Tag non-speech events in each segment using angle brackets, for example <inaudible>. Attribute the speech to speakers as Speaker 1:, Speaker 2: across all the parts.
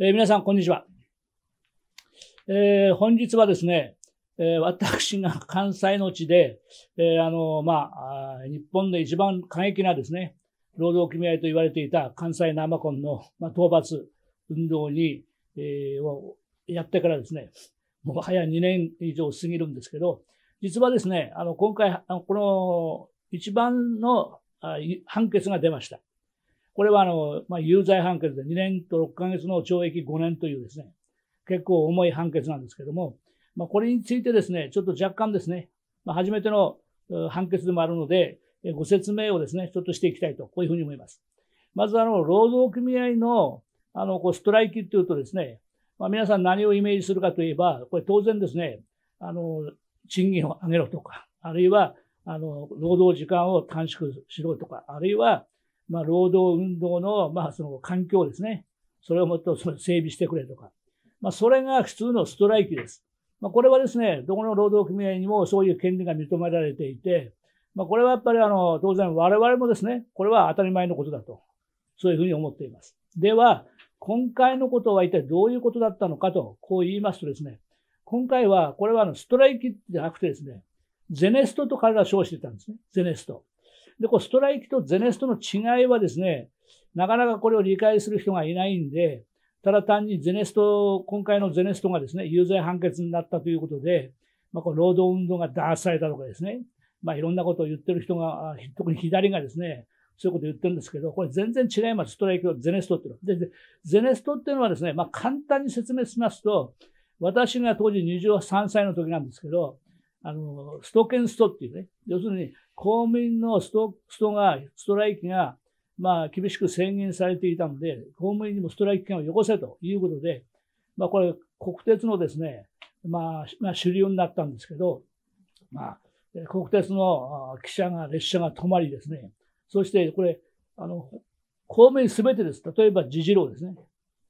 Speaker 1: えー、皆さん、こんにちは。えー、本日はですね、えー、私が関西の地で、えあの、まあ、日本で一番過激なですね、労働組合と言われていた関西生コンの、まあ、討伐運動に、えをやってからですね、もう早2年以上過ぎるんですけど、実はですね、あの、今回、この一番の判決が出ました。これはあの、まあ、有罪判決で2年と6ヶ月の懲役5年というですね、結構重い判決なんですけども、まあ、これについてですね、ちょっと若干ですね、まあ、初めての判決でもあるので、ご説明をですね、ちょっとしていきたいと、こういうふうに思います。まず、あの、労働組合の、あの、こう、ストライキっていうとですね、まあ、皆さん何をイメージするかといえば、これ当然ですね、あの、賃金を上げろとか、あるいは、あの、労働時間を短縮しろとか、あるいは、まあ、労働運動の、まあ、その環境ですね。それをもっと整備してくれとか。まあ、それが普通のストライキです。まあ、これはですね、どこの労働組合にもそういう権利が認められていて、まあ、これはやっぱりあの、当然我々もですね、これは当たり前のことだと。そういうふうに思っています。では、今回のことは一体どういうことだったのかと、こう言いますとですね、今回は、これはあの、ストライキじゃなくてですね、ゼネストと彼ら称してたんですね。ゼネスト。で、こう、ストライキとゼネストの違いはですね、なかなかこれを理解する人がいないんで、ただ単にゼネスト、今回のゼネストがですね、有罪判決になったということで、まあ、こう労働運動が弾圧されたとかですね、まあ、いろんなことを言ってる人が、特に左がですね、そういうことを言ってるんですけど、これ全然違います。ストライキとゼネストっていうのは。で、ゼネストっていうのはですね、まあ、簡単に説明しますと、私が当時23歳の時なんですけど、あの、ストケンストっていうね、要するに公務員のスト、ストが、ストライキが、まあ、厳しく宣言されていたので、公務員にもストライキ権をよこせということで、まあ、これ、国鉄のですね、まあ、まあ、主流になったんですけど、まあ、国鉄の記者が、列車が止まりですね、そして、これ、あの、公務員すべてです。例えば、自治郎ですね。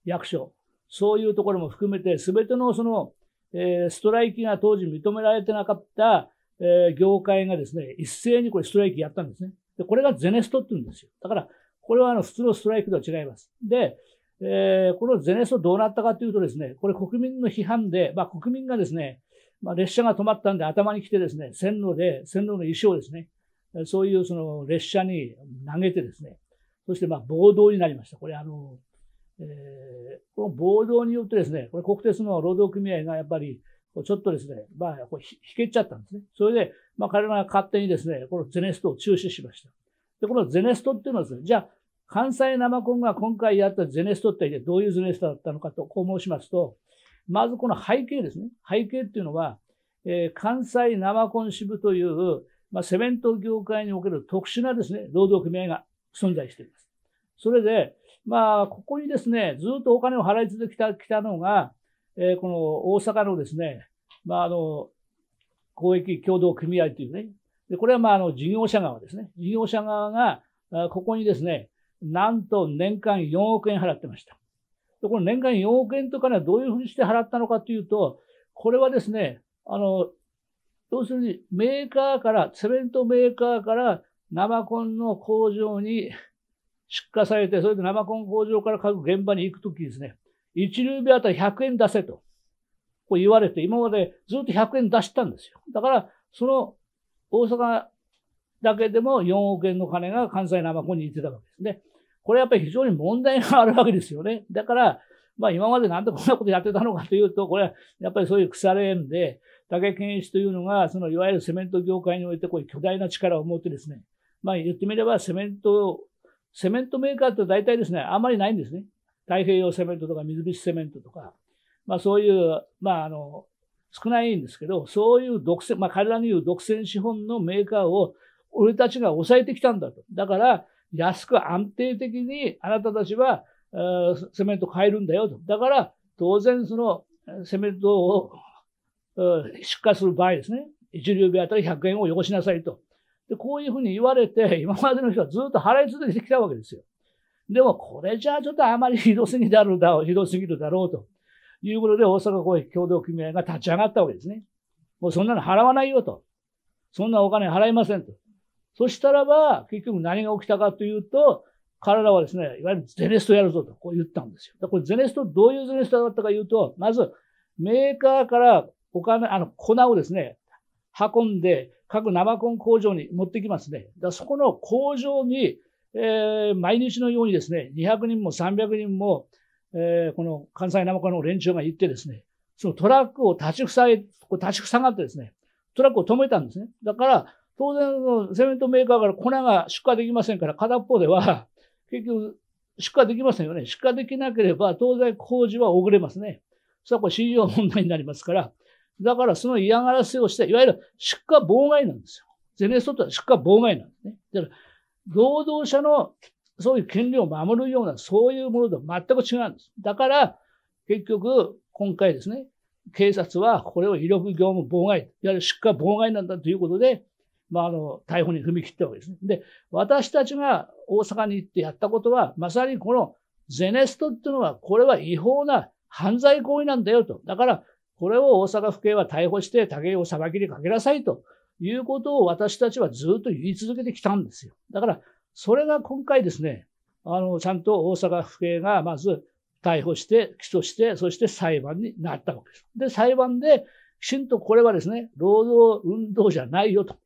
Speaker 1: 役所。そういうところも含めて、すべてのその、えー、ストライキが当時認められてなかった、えー、業界がですね、一斉にこれストライキやったんですね。で、これがゼネストって言うんですよ。だから、これはあの普通のストライキとは違います。で、えー、このゼネストどうなったかというとですね、これ国民の批判で、まあ国民がですね、まあ列車が止まったんで頭に来てですね、線路で、線路の衣装ですね、そういうその列車に投げてですね、そしてまあ暴動になりました。これあの、えー、この暴動によってですね、これ国鉄の労働組合がやっぱり、ちょっとですね、まあ、こう、ひけっちゃったんですね。それで、まあ、彼らが勝手にですね、このゼネストを中止しました。で、このゼネストっていうのはですね、じゃあ、関西生コンが今回やったゼネストってどういうゼネストだったのかと、こう申しますと、まずこの背景ですね。背景っていうのは、えー、関西生コン支部という、まあ、セメント業界における特殊なですね、労働組合が存在しています。それで、まあ、ここにですね、ずっとお金を払い続けた、きたのが、えー、この大阪のですね、まあ、あの、公益共同組合というね、で、これはまあ、あの、事業者側ですね。事業者側が、ここにですね、なんと年間4億円払ってました。で、この年間4億円とかね、どういうふうにして払ったのかというと、これはですね、あの、要するにメーカーから、セメントメーカーから生コンの工場に出荷されて、それで生コン工場から各現場に行くときですね、一流日あたり100円出せと、こう言われて、今までずっと100円出したんですよ。だから、その大阪だけでも4億円の金が関西生コンに行ってたわけですね。これやっぱり非常に問題があるわけですよね。だから、まあ今までなんでこんなことやってたのかというと、これはやっぱりそういう腐れ縁で、竹健一というのが、そのいわゆるセメント業界においてこういう巨大な力を持ってですね、まあ言ってみればセメントセメントメーカーって大体ですね、あんまりないんですね。太平洋セメントとか水菱セメントとか、まあそういう、まああの、少ないんですけど、そういう独占、まあ彼らに言う独占資本のメーカーを俺たちが抑えてきたんだと。だから、安く安定的にあなたたちは、えー、セメント買えるんだよと。だから、当然そのセメントを、えー、出荷する場合ですね、一流米あたり100円をよこしなさいと。で、こういうふうに言われて、<laughs> 今までの人はずっと払い続けてきたわけですよ。でも、これじゃあちょっとあまりひどすぎだろうだ、ひどすぎるだろうということで、大阪公益協同組合が立ち上がったわけですね。もうそんなの払わないよと。そんなお金払いませんと。そしたらば、結局何が起きたかというと、彼らはですね、いわゆるゼネストやるぞと、こう言ったんですよ。これゼネスト、どういうゼネストだったかというと、まず、メーカーからお金、あの、粉をですね、運んで、各生コン工場に持ってきますね。だそこの工場に、えー、毎日のようにですね、200人も300人も、えー、この関西生コンの連中が行ってですね、そのトラックを立ち塞い、立ち塞がってですね、トラックを止めたんですね。だから、当然、セメントメーカーから粉が出荷できませんから、片方では、結局、出荷できませんよね。出荷できなければ、当然工事は遅れますね。それはこれ c 問題になりますから、だからその嫌がらせをした、いわゆる出荷妨害なんですよ。ゼネストとは出荷妨害なんですね。だから、労働者のそういう権利を守るような、そういうものと全く違うんです。だから、結局、今回ですね、警察はこれを威力業務妨害、いわゆる出荷妨害なんだということで、まあ、あの、逮捕に踏み切ったわけですね。で、私たちが大阪に行ってやったことは、まさにこのゼネストっていうのは、これは違法な犯罪行為なんだよと。だから、これを大阪府警は逮捕して竹井を裁きにかけなさいということを私たちはずっと言い続けてきたんですよ。だから、それが今回ですね、あの、ちゃんと大阪府警がまず逮捕して、起訴して、そして裁判になったわけです。で、裁判で、きちんとこれはですね、労働運動じゃないよと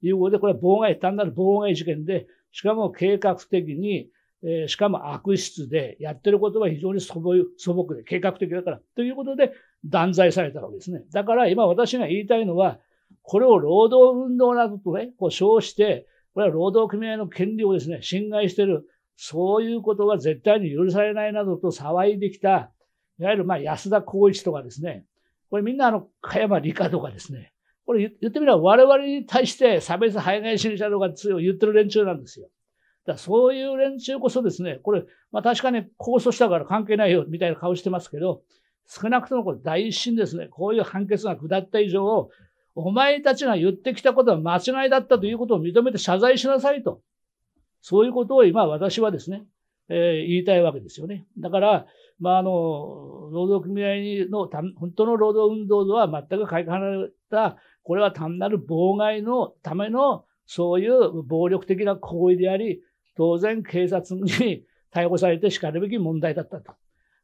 Speaker 1: いうことで、これは妨害、単なる妨害事件で、しかも計画的にえー、しかも悪質で、やってることは非常に素朴で計画的だから、ということで断罪されたわけですね。だから今私が言いたいのは、これを労働運動などとね、こう称して、これは労働組合の権利をですね、侵害してる、そういうことは絶対に許されないなどと騒いできた、いわゆるまあ安田光一とかですね、これみんなあの、加山理科とかですね、これ言ってみれば我々に対して差別排外主義者とか言ってる連中なんですよ。だそういう連中こそですね、これ、まあ確かに控訴したから関係ないよみたいな顔してますけど、少なくともこれ大審ですね、こういう判決が下った以上お前たちが言ってきたことは間違いだったということを認めて謝罪しなさいと。そういうことを今私はですね、えー、言いたいわけですよね。だから、まあ、あの、労働組合の、本当の労働運動とは全くかけ離れた、これは単なる妨害のための、そういう暴力的な行為であり、当然警察に <laughs> 逮捕されてしかるべき問題だったと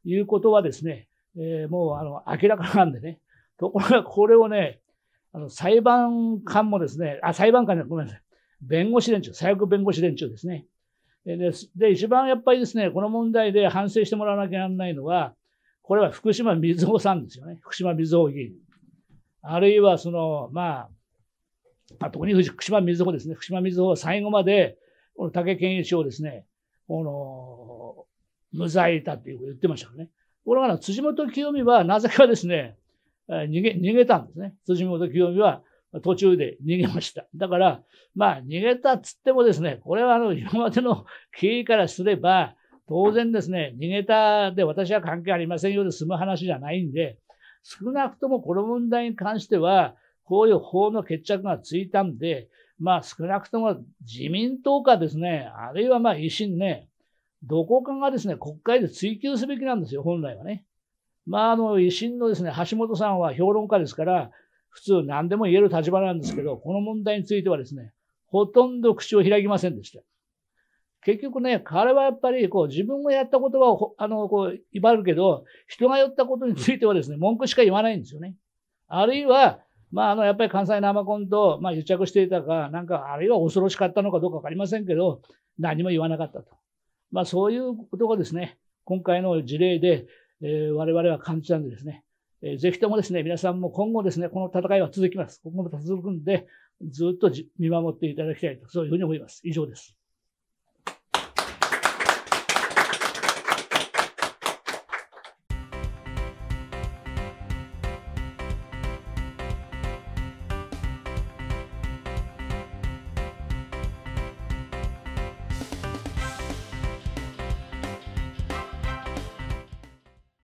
Speaker 1: いうことはですね、えー、もうあの明らかなんでね。ところがこれをね、あの裁判官もですね、あ、裁判官じごめんなさい。弁護士連中、最悪弁護士連中ですね。でで、一番やっぱりですね、この問題で反省してもらわなきゃならないのは、これは福島みずほさんですよね。福島みずほ議員。あるいはその、まあ、あ特に福島みずほですね。福島みずほは最後までこの武健一をですね、この、無罪だっていうこと言ってましたからね。ところが、辻元清美はなぜかですね、逃げ、逃げたんですね。辻元清美は途中で逃げました。だから、まあ、逃げたっつってもですね、これはあの、今までの経緯からすれば、当然ですね、逃げたで私は関係ありませんよで済む話じゃないんで、少なくともこの問題に関しては、こういう法の決着がついたんで、まあ少なくとも自民党かですね、あるいはまあ維新ね、どこかがですね、国会で追及すべきなんですよ、本来はね。まああの維新のですね、橋本さんは評論家ですから、普通何でも言える立場なんですけど、この問題についてはですね、ほとんど口を開きませんでした。結局ね、彼はやっぱりこう自分がやったことはあのこう威張るけど、人がやったことについてはですね、文句しか言わないんですよね。あるいは、まあ、あの、やっぱり関西生コンと、まあ、癒着していたか、なんか、あるいは恐ろしかったのかどうかわかりませんけど、何も言わなかったと。まあ、そういうことがですね、今回の事例で、えー、我々は感じたんでですね、えー、ぜひともですね、皆さんも今後ですね、この戦いは続きます。今後も続くんで、ずっと見守っていただきたいと、そういうふうに思います。以上です。